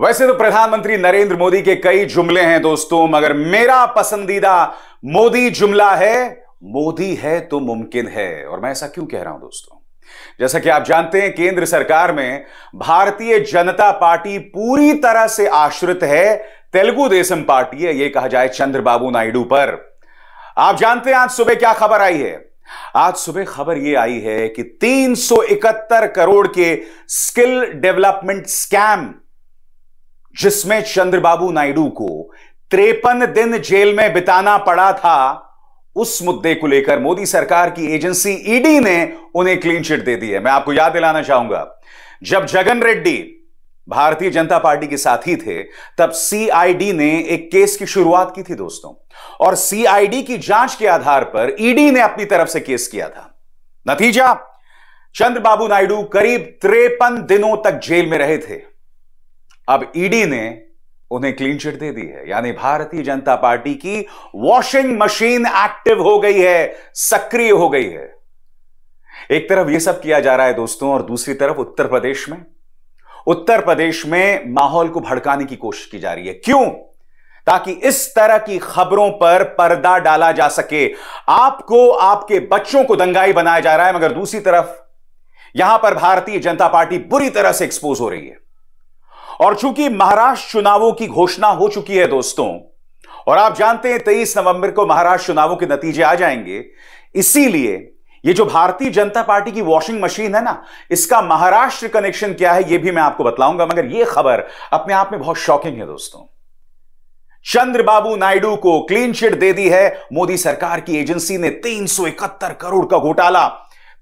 वैसे तो प्रधानमंत्री नरेंद्र मोदी के कई जुमले हैं दोस्तों मगर मेरा पसंदीदा मोदी जुमला है मोदी है तो मुमकिन है और मैं ऐसा क्यों कह रहा हूं दोस्तों जैसा कि आप जानते हैं केंद्र सरकार में भारतीय जनता पार्टी पूरी तरह से आश्रित है तेलुगु देशम पार्टी है यह कहा जाए चंद्रबाबू नायडू पर आप जानते हैं आज सुबह क्या खबर आई है आज सुबह खबर यह आई है कि 371 करोड़ के स्किल डेवलपमेंट स्कैम जिसमें चंद्रबाबू नायडू को त्रेपन दिन जेल में बिताना पड़ा था उस मुद्दे को लेकर मोदी सरकार की एजेंसी ईडी ने उन्हें क्लीन चिट दे दी है मैं आपको याद दिलाना चाहूंगा जब जगन रेड्डी भारतीय जनता पार्टी के साथी थे तब सीआईडी ने एक केस की शुरुआत की थी दोस्तों और सीआईडी की जांच के आधार पर ईडी ने अपनी तरफ से केस किया था नतीजा चंद्रबाबू नायडू करीब त्रेपन दिनों तक जेल में रहे थे अब ईडी e ने उन्हें क्लीन चिट दे दी है यानी भारतीय जनता पार्टी की वॉशिंग मशीन एक्टिव हो गई है सक्रिय हो गई है एक तरफ यह सब किया जा रहा है दोस्तों और दूसरी तरफ उत्तर प्रदेश में उत्तर प्रदेश में माहौल को भड़काने की कोशिश की जा रही है क्यों ताकि इस तरह की खबरों पर पर्दा डाला जा सके आपको आपके बच्चों को दंगाई बनाया जा रहा है मगर दूसरी तरफ यहां पर भारतीय जनता पार्टी बुरी तरह से एक्सपोज हो रही है और चूंकि महाराष्ट्र चुनावों की घोषणा हो चुकी है दोस्तों और आप जानते हैं तेईस नवंबर को महाराष्ट्र चुनावों के नतीजे आ जाएंगे इसीलिए ये जो भारतीय जनता पार्टी की वॉशिंग मशीन है ना इसका महाराष्ट्र कनेक्शन क्या है ये भी मैं आपको बतलाऊंगा मगर ये खबर अपने आप में बहुत शॉकिंग है दोस्तों चंद्रबाबू नायडू को क्लीन चिट दे दी है मोदी सरकार की एजेंसी ने तीन करोड़ का घोटाला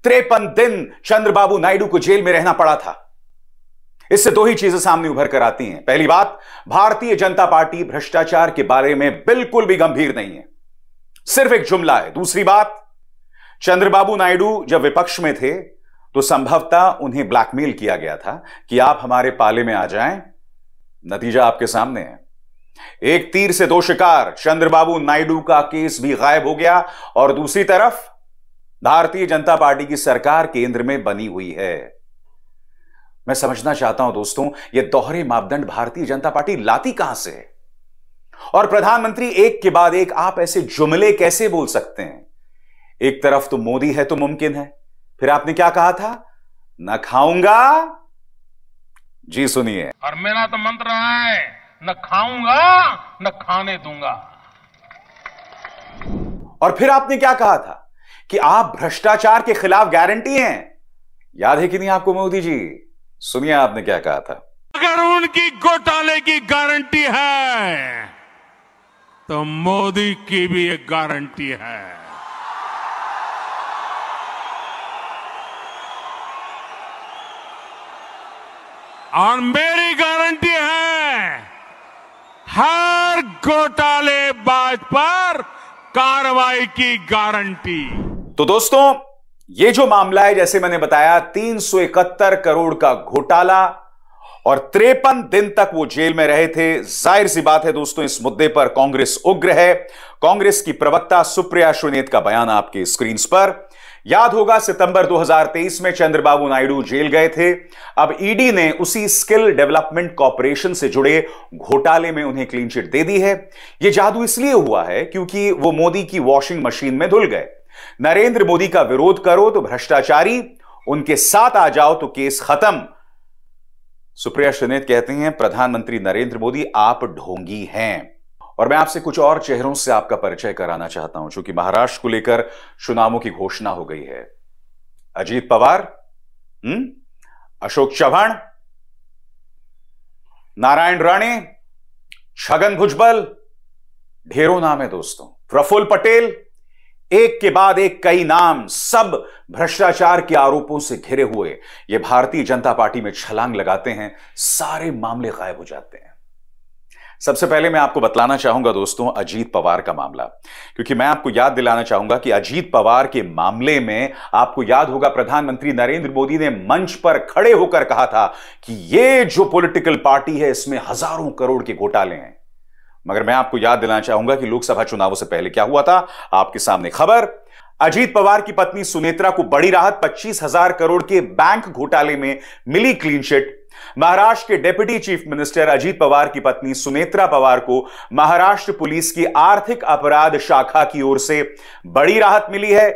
त्रेपन दिन चंद्रबाबू नायडू को जेल में रहना पड़ा था इससे दो ही चीजें सामने उभर कर आती हैं पहली बात भारतीय जनता पार्टी भ्रष्टाचार के बारे में बिल्कुल भी गंभीर नहीं है सिर्फ एक जुमला है दूसरी बात चंद्रबाबू नायडू जब विपक्ष में थे तो संभवतः उन्हें ब्लैकमेल किया गया था कि आप हमारे पाले में आ जाएं नतीजा आपके सामने है एक तीर से दो शिकार चंद्रबाबू नायडू का केस भी गायब हो गया और दूसरी तरफ भारतीय जनता पार्टी की सरकार केंद्र में बनी हुई है मैं समझना चाहता हूं दोस्तों यह दोहरे मापदंड भारतीय जनता पार्टी लाती कहां से है और प्रधानमंत्री एक के बाद एक आप ऐसे जुमले कैसे बोल सकते हैं एक तरफ तो मोदी है तो मुमकिन है फिर आपने क्या कहा था न खाऊंगा जी सुनिए और मेरा तो मंत्र है न खाऊंगा न खाने दूंगा और फिर आपने क्या कहा था कि आप भ्रष्टाचार के खिलाफ गारंटी हैं याद है कि नहीं आपको मोदी जी सुनिए आपने क्या कहा था अगर उनकी घोटाले की गारंटी है तो मोदी की भी एक गारंटी है और मेरी गारंटी है हर घोटालेबाज पर कार्रवाई की गारंटी तो दोस्तों ये जो मामला है जैसे मैंने बताया 371 करोड़ का घोटाला और त्रेपन दिन तक वो जेल में रहे थे जाहिर सी बात है दोस्तों इस मुद्दे पर कांग्रेस उग्र है कांग्रेस की प्रवक्ता सुप्रिया श्रीनेत का बयान आपके स्क्रीन पर याद होगा सितंबर 2023 में चंद्रबाबू नायडू जेल गए थे अब ईडी ने उसी स्किल डेवलपमेंट कॉरपोरेशन से जुड़े घोटाले में उन्हें क्लीन चिट दे दी है यह जादू इसलिए हुआ है क्योंकि वो मोदी की वॉशिंग मशीन में धुल गए नरेंद्र मोदी का विरोध करो तो भ्रष्टाचारी उनके साथ आ जाओ तो केस खत्म सुप्रिया सुनेत कहते हैं प्रधानमंत्री नरेंद्र मोदी आप ढोंगी हैं और मैं आपसे कुछ और चेहरों से आपका परिचय कराना चाहता हूं चूंकि महाराष्ट्र को लेकर चुनावों की घोषणा हो गई है अजीत पवार हुँ? हम्म? अशोक चव्हाण नारायण राणे छगन भुजबल ढेरों नाम है दोस्तों प्रफुल्ल पटेल एक के बाद एक कई नाम सब भ्रष्टाचार के आरोपों से घिरे हुए ये भारतीय जनता पार्टी में छलांग लगाते हैं सारे मामले गायब हो जाते हैं सबसे पहले मैं आपको बतलाना चाहूंगा दोस्तों अजीत पवार का मामला क्योंकि मैं आपको याद दिलाना चाहूंगा कि अजीत पवार के मामले में आपको याद होगा प्रधानमंत्री नरेंद्र मोदी ने मंच पर खड़े होकर कहा था कि ये जो पॉलिटिकल पार्टी है इसमें हजारों करोड़ के घोटाले हैं मगर मैं आपको याद दिलाना चाहूंगा कि लोकसभा चुनावों से पहले क्या हुआ था आपके सामने खबर अजीत पवार की पत्नी सुनेत्रा को बड़ी राहत पच्चीस हजार करोड़ के बैंक घोटाले में मिली क्लीनशिट महाराष्ट्र के deputy chief minister Ajit Pawar की पत्नी सुनेत्रा पवार को महाराष्ट्र पुलिस की आर्थिक अपराध शाखा की ओर से बड़ी राहत मिली है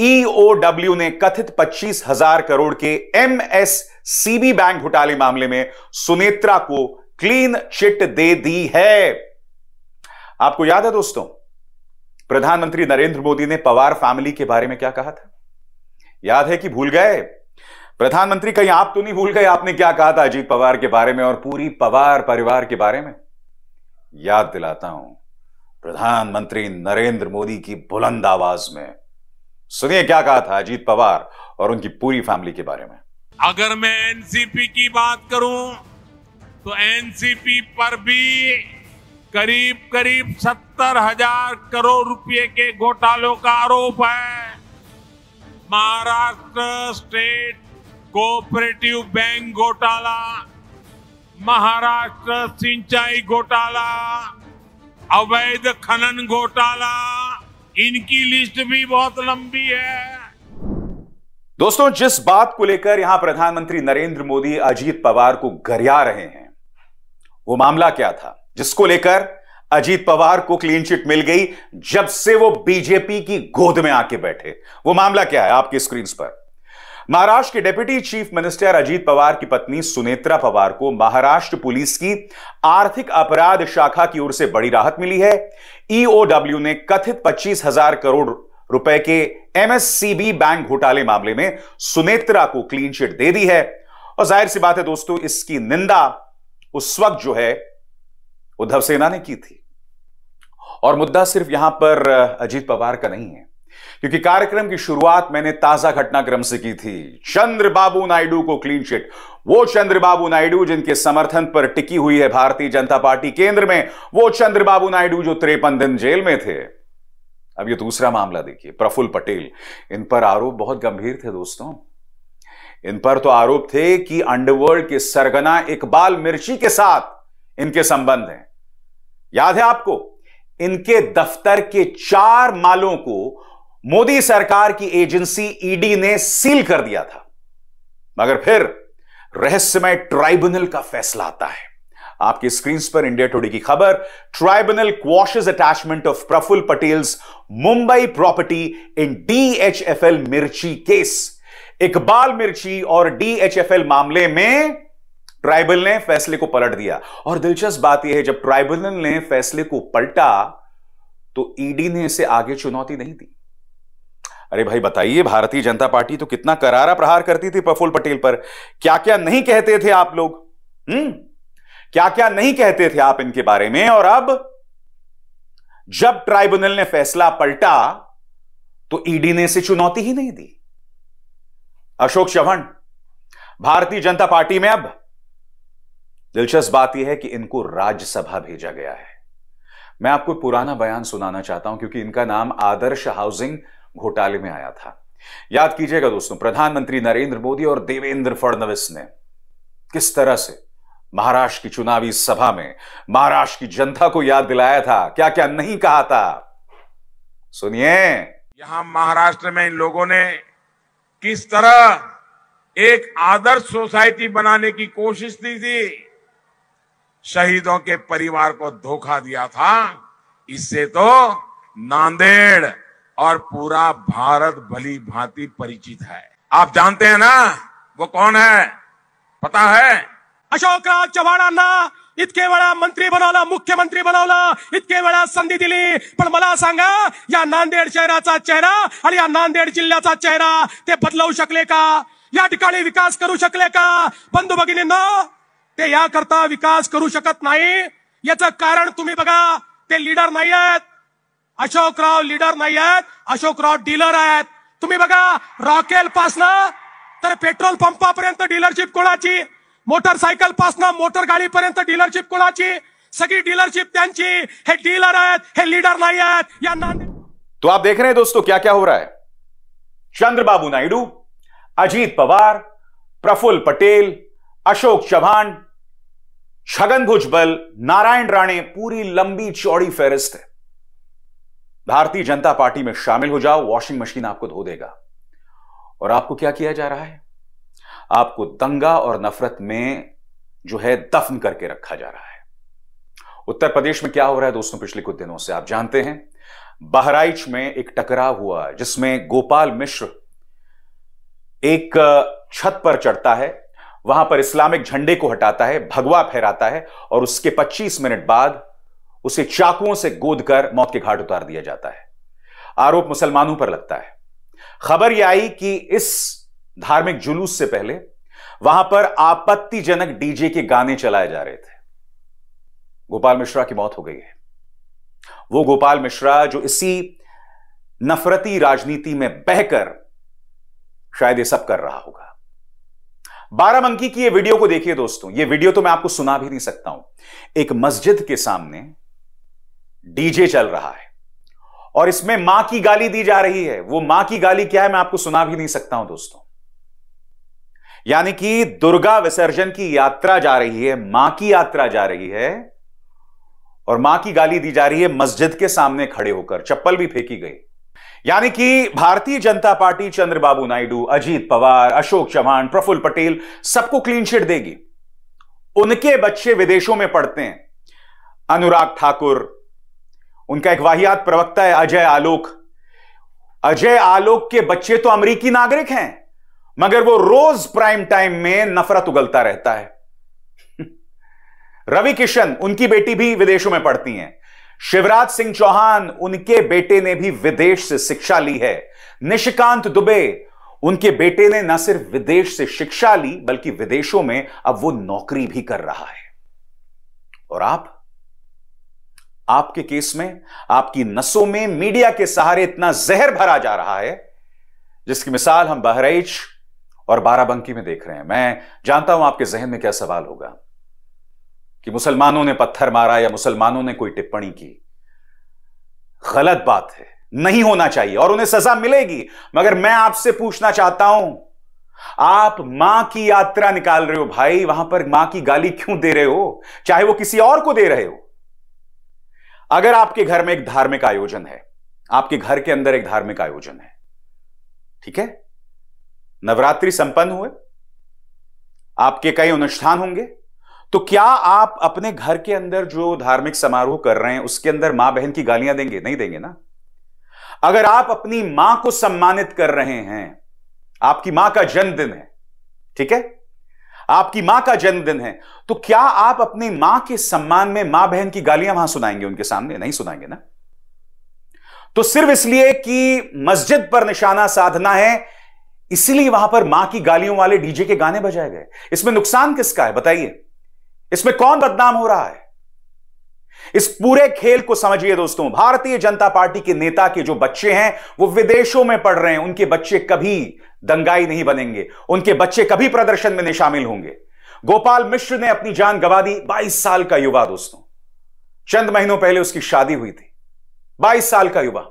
ईओडब्ल्यू e ने कथित पच्चीस हजार करोड़ के एमएससीबी बैंक घोटाले मामले में सुनेत्रा को क्लीन चिट दे दी है आपको याद है दोस्तों प्रधानमंत्री नरेंद्र मोदी ने पवार फैमिली के बारे में क्या कहा था याद है कि भूल गए प्रधानमंत्री कहीं आप तो नहीं भूल गए आपने क्या कहा था अजीत पवार के बारे में और पूरी पवार परिवार के बारे में याद दिलाता हूं प्रधानमंत्री नरेंद्र मोदी की बुलंद आवाज में सुनिए क्या कहा था अजीत पवार और उनकी पूरी फैमिली के बारे में अगर मैं एनसीपी की बात करूं तो एनसीपी पर भी करीब करीब सत्तर हजार करोड़ रुपए के घोटालों का आरोप है महाराष्ट्र स्टेट कोऑपरेटिव बैंक घोटाला महाराष्ट्र सिंचाई घोटाला अवैध खनन घोटाला इनकी लिस्ट भी बहुत लंबी है दोस्तों जिस बात को लेकर यहां प्रधानमंत्री नरेंद्र मोदी अजीत पवार को गरिया रहे हैं वो मामला क्या था जिसको लेकर अजीत पवार को क्लीन चिट मिल गई जब से वो बीजेपी की गोद में आके बैठे वो मामला क्या है आपकी स्क्रीन पर महाराष्ट्र के deputy chief minister Ajit Pawar की पत्नी सुनेत्रा पवार को महाराष्ट्र पुलिस की आर्थिक अपराध शाखा की ओर से बड़ी राहत मिली है ईओडब्ल्यू e ने कथित पच्चीस हजार करोड़ रुपए के एमएससीबी बैंक घोटाले मामले में सुनेत्रा को क्लीन चिट दे दी है और जाहिर सी बात है दोस्तों इसकी निंदा उस वक्त जो है उद्धव सेना ने की थी और मुद्दा सिर्फ यहां पर अजीत पवार का नहीं है क्योंकि कार्यक्रम की शुरुआत मैंने ताजा घटनाक्रम से की थी चंद्रबाबू नायडू को क्लीन चिट वो चंद्रबाबू नायडू जिनके समर्थन पर टिकी हुई है भारतीय जनता पार्टी केंद्र में वो चंद्रबाबू नायडू जो त्रेपन दिन जेल में थे अब ये दूसरा मामला देखिए प्रफुल्ल पटेल इन पर आरोप बहुत गंभीर थे दोस्तों इन पर तो आरोप थे कि अंडरवर्ल्ड के सरगना इकबाल मिर्ची के साथ इनके संबंध हैं याद है आपको इनके दफ्तर के चार मालों को मोदी सरकार की एजेंसी ईडी ने सील कर दिया था मगर फिर रहस्यमय ट्राइब्यूनल का फैसला आता है आपकी स्क्रीन पर इंडिया टुडे की खबर tribunal quashes attachment of Praful Patel's Mumbai property in DHFL Mirchi case Iqbal Mirchi और डीएचएफएल मामले में ट्राइबल ने फैसले को पलट दिया और दिलचस्प बात यह है जब ट्राइब्यूनल ने फैसले को पलटा तो ईडी e ने इसे आगे चुनौती नहीं दी अरे भाई बताइए भारतीय जनता पार्टी तो कितना करारा प्रहार करती थी प्रफुल्ल पटेल पर क्या क्या नहीं कहते थे आप लोग हम्म क्या क्या नहीं कहते थे आप इनके बारे में और अब जब ट्राइब्यूनल ने फैसला पलटा तो ईडी e ने इसे चुनौती ही नहीं दी अशोक चव्हाण भारतीय जनता पार्टी में अब दिलचस्प बात यह है कि इनको राज्यसभा भेजा गया है मैं आपको पुराना बयान सुनाना चाहता हूं क्योंकि इनका नाम आदर्श हाउसिंग घोटाले में आया था याद कीजिएगा दोस्तों प्रधानमंत्री नरेंद्र मोदी और देवेंद्र फडणवीस ने किस तरह से महाराष्ट्र की चुनावी सभा में महाराष्ट्र की जनता को याद दिलाया था क्या क्या नहीं कहा था सुनिए यहां महाराष्ट्र में इन लोगों ने किस तरह एक आदर्श सोसाइटी बनाने की कोशिश की थी शहीदों के परिवार को धोखा दिया था इससे तो नांदेड़ और पूरा भारत भली भांति परिचित है आप जानते हैं ना वो कौन है पता है अशोक राज चौहान अन्ना इतके वेळा मंत्री बनवला मुख्यमंत्री बनवलं इतके वेळा संधी दिली पण मला सांगा या नांदेड शहराचा चेहरा आणि या नांदेड जिल्ह्याचा चेहरा ते बदलवू शकले का या ठिकाणी विकास करू शकले का बंधू भगिनी ते याकरता विकास करू शकत नाही याच कारण तुम्ही बघा ते लीडर नाही आहेत अशोकराव लीडर नाही आहेत अशोकराव डीलर आहेत तुम्ही बघा रॉकेल पासन तर पेट्रोल पंपापर्यंत डीलरशिप कोणाची मोटरसायकल पासनं मोटर पर्यत डीलरशिप को सभी डीलरशिप डीलर है लीडर नहीं या तो आप देख रहे हैं दोस्तों क्या क्या हो रहा है चंद्रबाबू नायडू अजीत पवार प्रफुल्ल पटेल अशोक चौहान छगन भुजबल नारायण राणे पूरी लंबी चौड़ी फेरिस्त है भारतीय जनता पार्टी में शामिल हो जाओ वॉशिंग मशीन आपको धो देगा और आपको क्या किया जा रहा है आपको दंगा और नफरत में जो है दफन करके रखा जा रहा है उत्तर प्रदेश में क्या हो रहा है दोस्तों पिछले कुछ दिनों से आप जानते हैं बहराइच में एक टकराव हुआ जिसमें गोपाल मिश्र एक छत पर चढ़ता है वहां पर इस्लामिक झंडे को हटाता है भगवा फहराता है और उसके 25 मिनट बाद उसे चाकुओं से गोद कर मौत के घाट उतार दिया जाता है आरोप मुसलमानों पर लगता है खबर यह आई कि इस धार्मिक जुलूस से पहले वहां पर आपत्तिजनक डीजे के गाने चलाए जा रहे थे गोपाल मिश्रा की मौत हो गई है वो गोपाल मिश्रा जो इसी नफरती राजनीति में बहकर शायद ये सब कर रहा होगा बाराबंकी की ये वीडियो को देखिए दोस्तों ये वीडियो तो मैं आपको सुना भी नहीं सकता हूं एक मस्जिद के सामने डीजे चल रहा है और इसमें मां की गाली दी जा रही है वो मां की गाली क्या है मैं आपको सुना भी नहीं सकता हूं दोस्तों यानी कि दुर्गा विसर्जन की यात्रा जा रही है मां की यात्रा जा रही है और मां की गाली दी जा रही है मस्जिद के सामने खड़े होकर चप्पल भी फेंकी गई यानी कि भारतीय जनता पार्टी चंद्रबाबू नायडू अजीत पवार अशोक चौहान प्रफुल्ल पटेल सबको क्लीन चिट देगी उनके बच्चे विदेशों में पढ़ते हैं अनुराग ठाकुर उनका एक वाहियात प्रवक्ता है अजय आलोक अजय आलोक के बच्चे तो अमरीकी नागरिक हैं मगर वो रोज प्राइम टाइम में नफरत उगलता रहता है रवि किशन उनकी बेटी भी विदेशों में पढ़ती हैं शिवराज सिंह चौहान उनके बेटे ने भी विदेश से शिक्षा ली है निशिकांत दुबे उनके बेटे ने ना सिर्फ विदेश से शिक्षा ली बल्कि विदेशों में अब वो नौकरी भी कर रहा है और आप आपके केस में आपकी नसों में मीडिया के सहारे इतना जहर भरा जा रहा है जिसकी मिसाल हम बहराइच और बाराबंकी में देख रहे हैं मैं जानता हूं आपके जहन में क्या सवाल होगा कि मुसलमानों ने पत्थर मारा या मुसलमानों ने कोई टिप्पणी की गलत बात है नहीं होना चाहिए और उन्हें सजा मिलेगी मगर मैं आपसे पूछना चाहता हूं आप मां की यात्रा निकाल रहे हो भाई वहां पर मां की गाली क्यों दे रहे हो चाहे वो किसी और को दे रहे हो अगर आपके घर में एक धार्मिक आयोजन है आपके घर के अंदर एक धार्मिक आयोजन है ठीक है नवरात्रि संपन्न हुए आपके कई अनुष्ठान होंगे तो क्या आप अपने घर के अंदर जो धार्मिक समारोह कर रहे हैं उसके अंदर मां बहन की गालियां देंगे नहीं देंगे ना अगर आप अपनी मां को सम्मानित कर रहे हैं आपकी मां का जन्मदिन है ठीक है आपकी मां का जन्मदिन है तो क्या आप अपनी मां के सम्मान में मां बहन की गालियां वहां सुनाएंगे उनके सामने नहीं सुनाएंगे ना तो सिर्फ इसलिए कि मस्जिद पर निशाना साधना है इसीलिए वहां पर मां की गालियों वाले डीजे के गाने बजाए गए इसमें नुकसान किसका है बताइए इसमें कौन बदनाम हो रहा है इस पूरे खेल को समझिए दोस्तों भारतीय जनता पार्टी के नेता के जो बच्चे हैं वो विदेशों में पढ़ रहे हैं उनके बच्चे कभी दंगाई नहीं बनेंगे उनके बच्चे कभी प्रदर्शन में नहीं शामिल होंगे गोपाल मिश्र ने अपनी जान गवा दी बाईस साल का युवा दोस्तों चंद महीनों पहले उसकी शादी हुई थी बाईस साल का युवा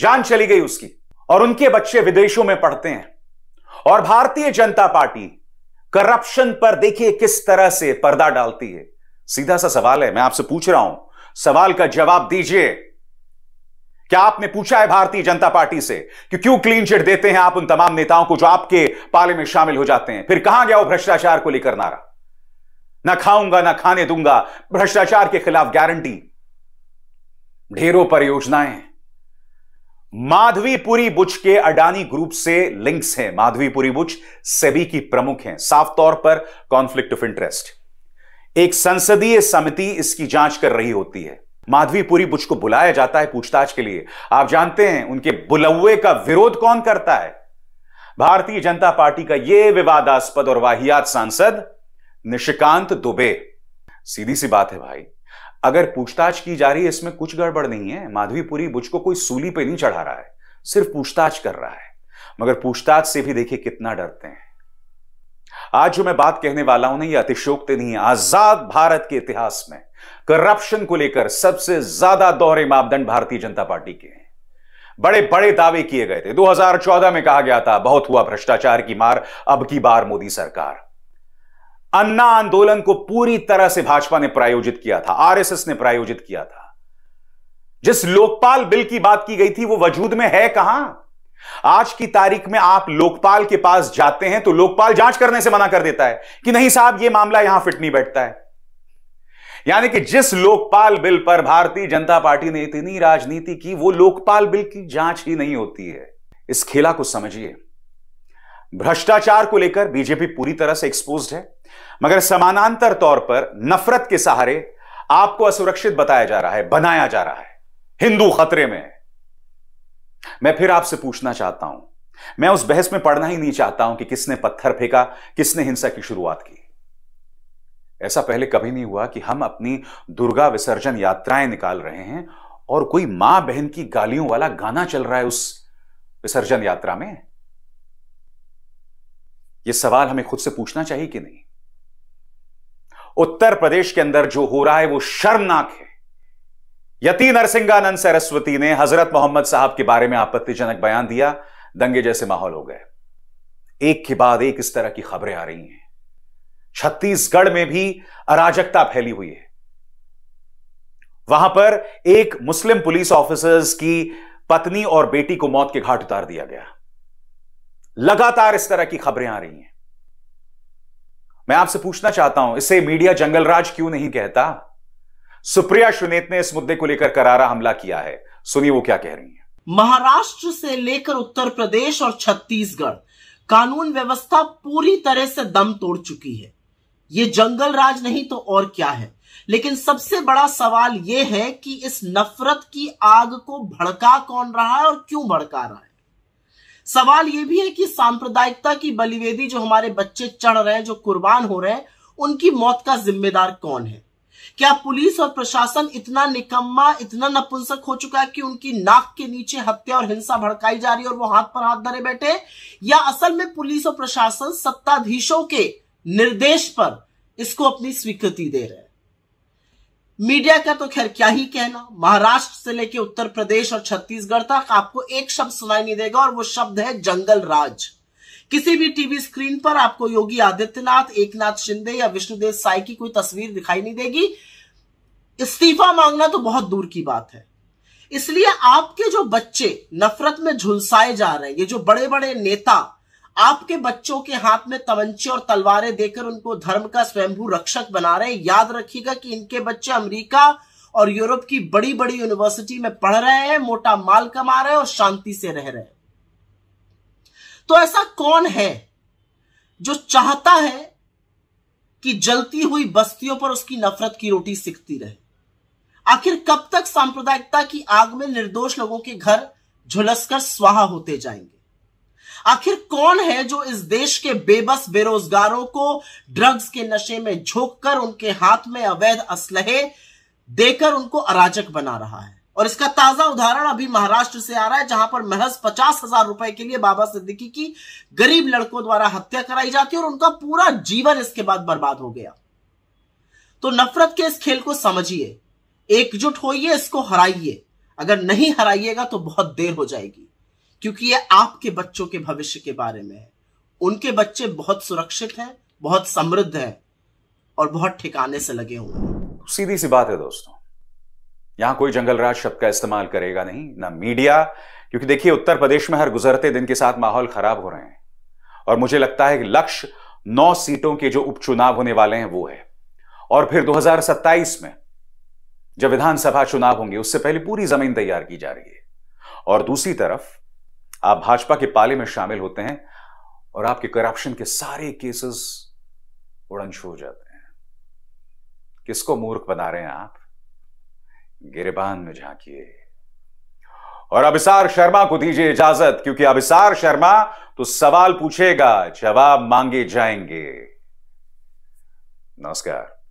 जान चली गई उसकी और उनके बच्चे विदेशों में पढ़ते हैं और भारतीय जनता पार्टी करप्शन पर देखिए किस तरह से पर्दा डालती है सीधा सा सवाल है मैं आपसे पूछ रहा हूं सवाल का जवाब दीजिए क्या आपने पूछा है भारतीय जनता पार्टी से कि क्यों क्लीन चिट देते हैं आप उन तमाम नेताओं को जो आपके पाले में शामिल हो जाते हैं फिर कहां गया वो भ्रष्टाचार को लेकर नारा ना खाऊंगा ना खाने दूंगा भ्रष्टाचार के खिलाफ गारंटी ढेरों परियोजनाएं माधवीपुरी बुच के अडानी ग्रुप से लिंक्स हैं माधवीपुरी बुच सेबी की प्रमुख हैं साफ तौर पर कॉन्फ्लिक्ट ऑफ इंटरेस्ट एक संसदीय समिति इसकी जांच कर रही होती है माधवीपुरी बुच को बुलाया जाता है पूछताछ के लिए आप जानते हैं उनके बुलवे का विरोध कौन करता है भारतीय जनता पार्टी का यह विवादास्पद और वाहियात सांसद निशिकांत दुबे सीधी सी बात है भाई अगर पूछताछ की जा रही है इसमें कुछ गड़बड़ नहीं है माधवीपुरी बुज को कोई सूली पे नहीं चढ़ा रहा है सिर्फ पूछताछ कर रहा है मगर पूछताछ से भी देखिए कितना डरते हैं आज जो मैं बात कहने वाला हूं ना ये अतिशोक्त नहीं है आजाद भारत के इतिहास में करप्शन को लेकर सबसे ज्यादा दोहरे मापदंड भारतीय जनता पार्टी के हैं बड़े बड़े दावे किए गए थे 2014 में कहा गया था बहुत हुआ भ्रष्टाचार की मार अब की बार मोदी सरकार अन्ना आंदोलन को पूरी तरह से भाजपा ने प्रायोजित किया था आरएसएस ने प्रायोजित किया था जिस लोकपाल बिल की बात की गई थी वो वजूद में है कहां आज की तारीख में आप लोकपाल के पास जाते हैं तो लोकपाल जांच करने से मना कर देता है कि नहीं साहब ये मामला यहां फिट नहीं बैठता है यानी कि जिस लोकपाल बिल पर भारतीय जनता पार्टी ने इतनी राजनीति की वो लोकपाल बिल की जांच ही नहीं होती है इस खेला को समझिए भ्रष्टाचार को लेकर बीजेपी पूरी तरह से एक्सपोज है मगर समानांतर तौर पर नफरत के सहारे आपको असुरक्षित बताया जा रहा है बनाया जा रहा है हिंदू खतरे में मैं फिर आपसे पूछना चाहता हूं मैं उस बहस में पढ़ना ही नहीं चाहता हूं कि किसने पत्थर फेंका किसने हिंसा की शुरुआत की ऐसा पहले कभी नहीं हुआ कि हम अपनी दुर्गा विसर्जन यात्राएं निकाल रहे हैं और कोई मां बहन की गालियों वाला गाना चल रहा है उस विसर्जन यात्रा में यह सवाल हमें खुद से पूछना चाहिए कि नहीं उत्तर प्रदेश के अंदर जो हो रहा है वो शर्मनाक है यति नरसिंहानंद सरस्वती ने हजरत मोहम्मद साहब के बारे में आपत्तिजनक बयान दिया दंगे जैसे माहौल हो गए एक के बाद एक इस तरह की खबरें आ रही हैं छत्तीसगढ़ में भी अराजकता फैली हुई है वहां पर एक मुस्लिम पुलिस ऑफिसर्स की पत्नी और बेटी को मौत के घाट उतार दिया गया लगातार इस तरह की खबरें आ रही हैं मैं आपसे पूछना चाहता हूं इसे मीडिया जंगल राज क्यों नहीं कहता सुप्रिया सुनेत ने इस मुद्दे को लेकर करारा हमला किया है सुनिए वो क्या कह रही है महाराष्ट्र से लेकर उत्तर प्रदेश और छत्तीसगढ़ कानून व्यवस्था पूरी तरह से दम तोड़ चुकी है ये जंगल राज नहीं तो और क्या है लेकिन सबसे बड़ा सवाल यह है कि इस नफरत की आग को भड़का कौन रहा है और क्यों भड़का रहा है सवाल ये भी है कि सांप्रदायिकता की बलिवेदी जो हमारे बच्चे चढ़ रहे हैं जो कुर्बान हो रहे हैं उनकी मौत का जिम्मेदार कौन है क्या पुलिस और प्रशासन इतना निकम्मा इतना नपुंसक हो चुका है कि उनकी नाक के नीचे हत्या और हिंसा भड़काई जा रही है और वो हाथ पर हाथ धरे बैठे या असल में पुलिस और प्रशासन सत्ताधीशों के निर्देश पर इसको अपनी स्वीकृति दे रहे हैं मीडिया का तो खैर क्या ही कहना महाराष्ट्र से लेकर उत्तर प्रदेश और छत्तीसगढ़ तक आपको एक शब्द सुनाई नहीं देगा और वो शब्द है जंगल राज किसी भी टीवी स्क्रीन पर आपको योगी आदित्यनाथ एकनाथ शिंदे या विष्णुदेव साय की कोई तस्वीर दिखाई नहीं देगी इस्तीफा मांगना तो बहुत दूर की बात है इसलिए आपके जो बच्चे नफरत में झुलसाए जा रहे हैं ये जो बड़े बड़े नेता आपके बच्चों के हाथ में तमंचे और तलवारें देकर उनको धर्म का स्वयंभू रक्षक बना रहे याद रखिएगा कि इनके बच्चे अमेरिका और यूरोप की बड़ी बड़ी यूनिवर्सिटी में पढ़ रहे हैं मोटा माल कमा रहे हैं और शांति से रह रहे हैं तो ऐसा कौन है जो चाहता है कि जलती हुई बस्तियों पर उसकी नफरत की रोटी सिकती रहे आखिर कब तक सांप्रदायिकता की आग में निर्दोष लोगों के घर झुलसकर स्वाहा होते जाएंगे आखिर कौन है जो इस देश के बेबस बेरोजगारों को ड्रग्स के नशे में झोंककर उनके हाथ में अवैध असलहे देकर उनको अराजक बना रहा है और इसका ताजा उदाहरण अभी महाराष्ट्र से आ रहा है जहां पर महज पचास हजार रुपए के लिए बाबा सिद्दीकी की गरीब लड़कों द्वारा हत्या कराई जाती है और उनका पूरा जीवन इसके बाद बर्बाद हो गया तो नफरत के इस खेल को समझिए एकजुट होइए इसको हराइए अगर नहीं हराइएगा तो बहुत देर हो जाएगी क्योंकि ये आपके बच्चों के भविष्य के बारे में है उनके बच्चे बहुत सुरक्षित हैं बहुत समृद्ध हैं और बहुत ठिकाने से लगे हुए हैं सीधी सी बात है दोस्तों यहां कोई जंगल राज शब्द का इस्तेमाल करेगा नहीं ना मीडिया क्योंकि देखिए उत्तर प्रदेश में हर गुजरते दिन के साथ माहौल खराब हो रहे हैं और मुझे लगता है कि लक्ष्य नौ सीटों के जो उपचुनाव होने वाले हैं वो है और फिर 2027 में जब विधानसभा चुनाव होंगे उससे पहले पूरी जमीन तैयार की जा रही है और दूसरी तरफ आप भाजपा के पाले में शामिल होते हैं और आपके करप्शन के सारे केसेस उड़नछू हो जाते हैं किसको मूर्ख बना रहे हैं आप गिरबान में झांकी और अभिसार शर्मा को दीजिए इजाजत क्योंकि अभिसार शर्मा तो सवाल पूछेगा जवाब मांगे जाएंगे नमस्कार